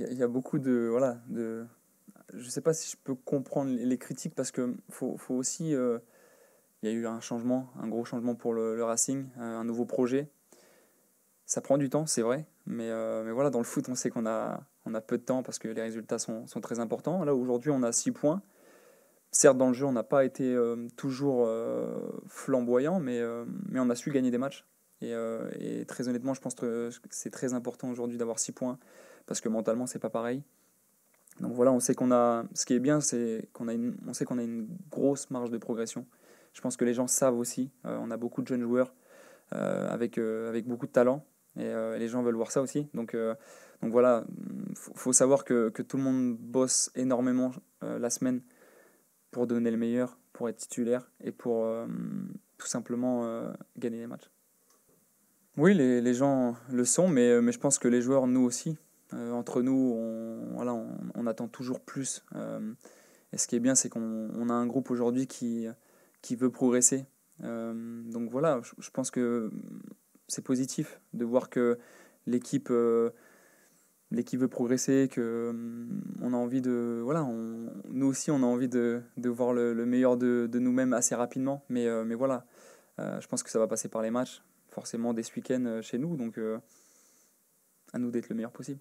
il y, a beaucoup de. Voilà, de... Je ne sais pas si je peux comprendre les critiques parce qu'il faut, faut, aussi. Euh, il y a eu un changement, un gros changement pour le, Racing, euh, un nouveau projet. Ça prend du temps, c'est vrai, mais, euh, mais voilà, dans le foot, on sait qu'on a, on a peu de temps parce que les résultats sont, sont très importants. Là, aujourd'hui, on a 6 points. Certes, dans le jeu, on n'a pas été toujours flamboyant, mais, mais on a su gagner des matchs. Euh, et, très honnêtement, je pense que c'est très important aujourd'hui d'avoir 6 points parce que mentalement, c'est pas pareil. Donc voilà, on sait qu'on a. Ce qui est bien, c'est qu'on a une, on sait qu'on a une grosse marge de progression. Je pense que les gens savent aussi. Euh, on a beaucoup de jeunes joueurs euh, avec, avec beaucoup de talent et les gens veulent voir ça aussi. Donc, donc voilà, faut, faut savoir que, que, tout le monde bosse énormément la semaine pour donner le meilleur, pour être titulaire et pour tout simplement gagner les matchs. Oui, les, gens le sont, euh, mais, je pense que les joueurs, nous aussi, euh, entre nous, on, voilà, on, attend toujours plus. Euh, et ce qui est bien, c'est qu'on a un groupe aujourd'hui qui, qui veut progresser. donc voilà, je, pense que c'est positif de voir que l'équipe l'équipe veut progresser, que on a envie de voilà, nous aussi on a envie de, voir le, meilleur de, de nous-mêmes assez rapidement. Mais mais voilà, je pense que ça va passer par les matchs forcément des week-ends euh, chez nous, donc euh, à nous d'être le meilleur possible.